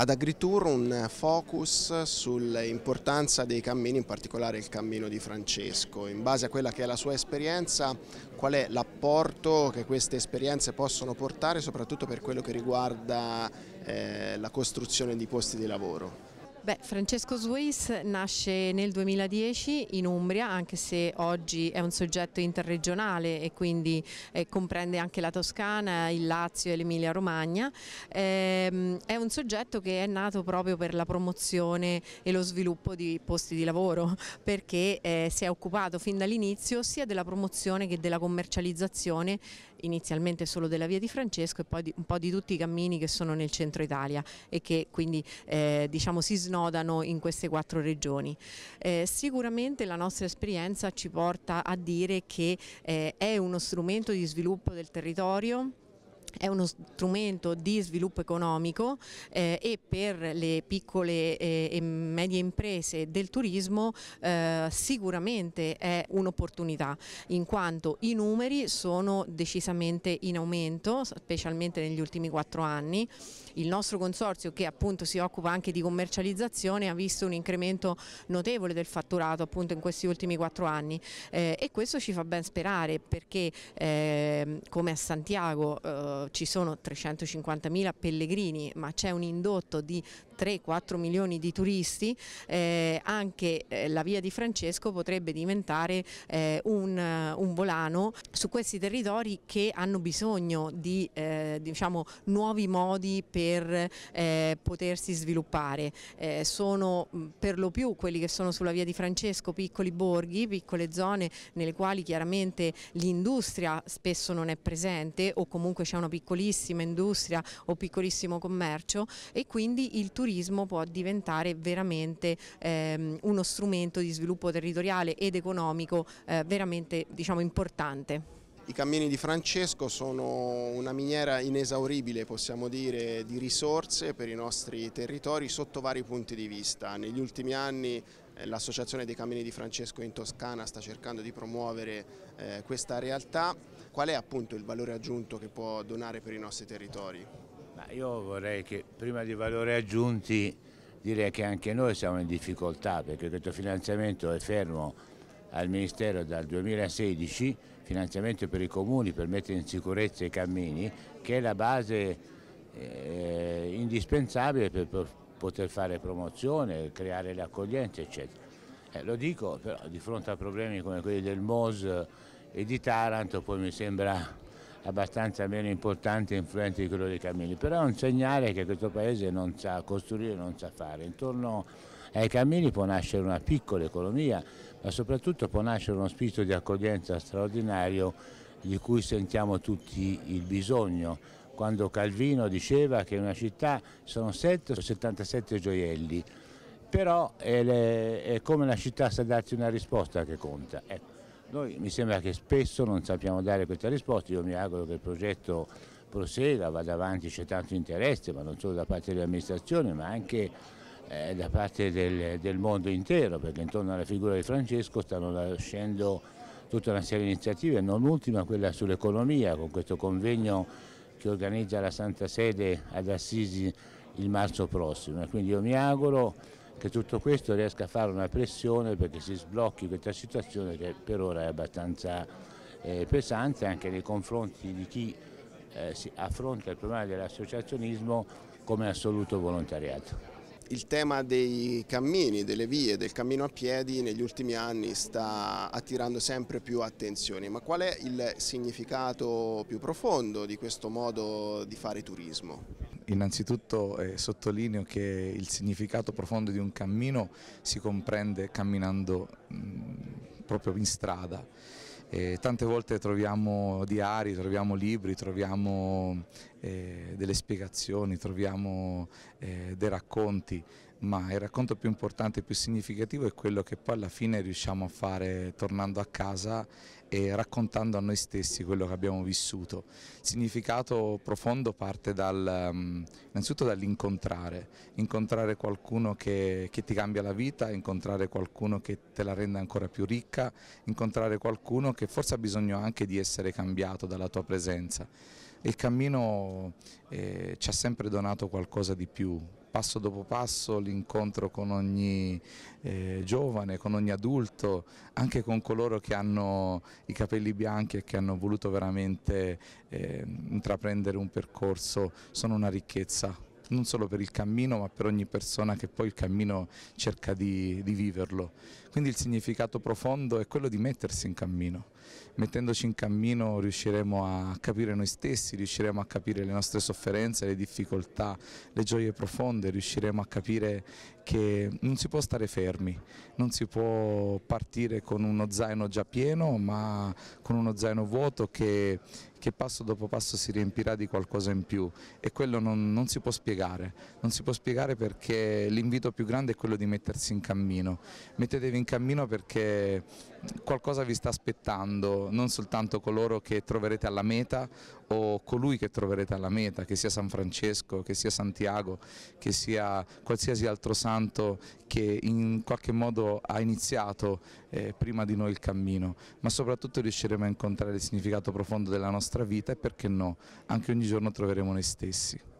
ad Agritur un focus sull'importanza dei cammini, in particolare il cammino di Francesco. In base a quella che è la sua esperienza, qual è l'apporto che queste esperienze possono portare soprattutto per quello che riguarda eh, la costruzione di posti di lavoro? Beh, Francesco Suis nasce nel 2010 in Umbria, anche se oggi è un soggetto interregionale e quindi eh, comprende anche la Toscana, il Lazio e l'Emilia Romagna. Eh, è un soggetto che è nato proprio per la promozione e lo sviluppo di posti di lavoro, perché eh, si è occupato fin dall'inizio sia della promozione che della commercializzazione, inizialmente solo della via di Francesco e poi di, un po' di tutti i cammini che sono nel centro Italia e che quindi eh, diciamo si snobbano annodano in queste quattro regioni. Eh, sicuramente la nostra esperienza ci porta a dire che eh, è uno strumento di sviluppo del territorio è uno strumento di sviluppo economico eh, e per le piccole eh, e medie imprese del turismo eh, sicuramente è un'opportunità in quanto i numeri sono decisamente in aumento specialmente negli ultimi quattro anni il nostro consorzio che appunto si occupa anche di commercializzazione ha visto un incremento notevole del fatturato appunto in questi ultimi quattro anni eh, e questo ci fa ben sperare perché ehm, come a Santiago eh, ci sono 350.000 pellegrini ma c'è un indotto di 3-4 milioni di turisti, eh, anche eh, la via di Francesco potrebbe diventare eh, un, eh, un, volano su questi territori che hanno bisogno di eh, diciamo, nuovi modi per eh, potersi sviluppare. sono mm, per lo più quelli che sono sulla via di Francesco piccoli borghi, piccole zone nelle quali chiaramente l'industria spesso non è presente o comunque c'è una piccolissima industria o piccolissimo commercio e quindi il turismo turismo può diventare veramente ehm, uno strumento di sviluppo territoriale ed economico eh, veramente diciamo, importante. I cammini di Francesco sono una miniera inesauribile, possiamo dire, di risorse per i nostri territori sotto vari punti di vista. Negli ultimi anni eh, l'associazione dei cammini di Francesco in Toscana sta cercando di promuovere eh, questa realtà. Qual è appunto il valore aggiunto che può donare per i nostri territori? Ma io vorrei che prima di valore aggiunti direi che anche noi siamo in difficoltà perché questo finanziamento è fermo al Ministero dal 2016, finanziamento per i comuni per mettere in sicurezza i cammini, che è la base eh, indispensabile per, poter fare promozione, creare le accoglienze eccetera. Eh, lo dico però di fronte a problemi come quelli del MOS e di Taranto poi mi sembra abbastanza meno importante e influente di quello dei cammini, però è un segnale che questo paese non sa costruire, non sa fare. Intorno ai cammini può nascere una piccola economia, ma soprattutto può nascere uno spirito di accoglienza straordinario di cui sentiamo tutti il bisogno. Quando Calvino diceva che in una città sono 7 o 77 gioielli, però è, come la città sa darti una risposta che conta. Ecco. Noi mi sembra che spesso non sappiamo dare questa risposta, io mi auguro che il progetto prosegua, vada avanti, c'è tanto interesse, ma non solo da parte dell'amministrazione, ma anche eh, da parte del, del, mondo intero, perché intorno alla figura di Francesco stanno nascendo tutta una serie di iniziative, non ultima quella sull'economia, con questo convegno che organizza la Santa Sede ad Assisi il marzo prossimo. Quindi io mi auguro che tutto questo riesca a fare una pressione perché si sblocchi questa situazione che per ora è abbastanza eh, pesante anche nei confronti di chi eh, affronta il problema dell'associazionismo come assoluto volontariato. Il tema dei cammini, delle vie, del cammino a piedi negli ultimi anni sta attirando sempre più attenzione, ma qual è il significato più profondo di questo modo di fare turismo? Innanzitutto eh, sottolineo che il significato profondo di un cammino si comprende camminando mh, mm, proprio in strada. E tante volte troviamo diari, troviamo libri, troviamo eh, delle spiegazioni, troviamo eh, dei racconti, ma il racconto più importante e più significativo è quello che poi alla fine riusciamo a fare tornando a casa e raccontando a noi stessi quello che abbiamo vissuto. Il significato profondo parte dal, mm, innanzitutto dall'incontrare, incontrare qualcuno che, che ti cambia la vita, incontrare qualcuno che te la rende ancora più ricca, incontrare qualcuno che forse ha bisogno anche di essere cambiato dalla tua presenza. Il cammino eh, ci ha sempre donato qualcosa di più, passo dopo passo l'incontro con ogni eh, giovane, con ogni adulto, anche con coloro che hanno i capelli bianchi e che hanno voluto veramente eh, intraprendere un percorso, sono una ricchezza non solo per il cammino ma per ogni persona che poi il cammino cerca di, di viverlo. Quindi il significato profondo è quello di mettersi in cammino. Mettendoci in cammino riusciremo a capire noi stessi, riusciremo a capire le nostre sofferenze, le difficoltà, le gioie profonde, riusciremo a capire che non si può stare fermi, non si può partire con uno zaino già pieno ma con uno zaino vuoto che, che passo dopo passo si riempirà di qualcosa in più e quello non, non si può spiegare, non si può spiegare perché l'invito più grande è quello di mettersi in cammino, mettetevi in cammino perché qualcosa vi sta aspettando, non soltanto coloro che troverete alla meta o colui che troverete alla meta, che sia San Francesco, che sia Santiago, che sia qualsiasi altro santo che in qualche modo ha iniziato eh, prima di noi il cammino, ma soprattutto riusciremo a incontrare il significato profondo della nostra vita e perché no, anche ogni giorno troveremo noi stessi.